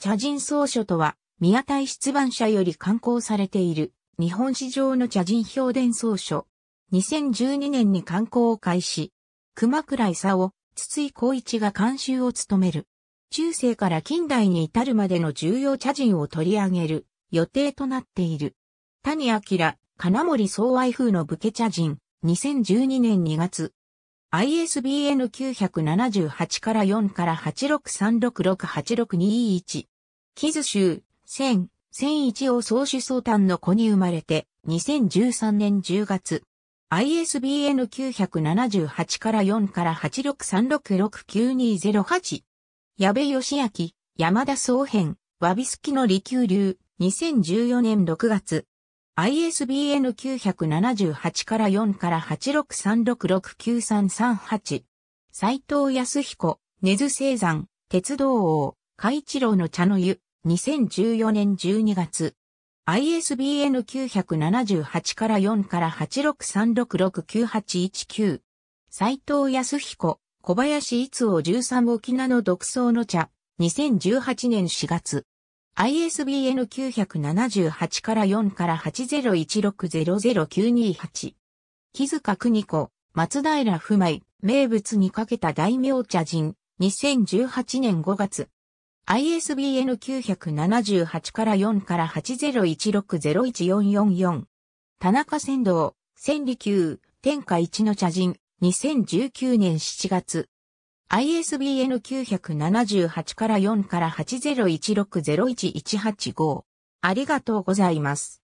茶人草書とは、宮台出版社より刊行されている、日本史上の茶人評伝草書。2012年に刊行を開始。熊倉勲、筒井光一が監修を務める。中世から近代に至るまでの重要茶人を取り上げる予定となっている。谷明、金森総愛風の武家茶人、2012年2月、ISBN 978から4から863668621。キズ州、1000、1001を総主総端の子に生まれて、2013年10月。ISBN 978から4から863669208。矢部義明、山田総編、わびすきの利休流、2014年6月。ISBN 978から4から863669338。斎藤康彦、根津生山、鉄道王、海一郎の茶の湯、2014年12月。ISBN 978から4から863669819。斎藤康彦、小林逸夫13沖縄の独創の茶、2018年4月。ISBN 978から4から801600928。木塚邦子、松平不昧、名物にかけた大名茶人、2018年5月。ISBN 978から4から801601444。田中仙道、千里宮、天下一の茶人、2019年7月。ISBN 978から4から801601185。ありがとうございます。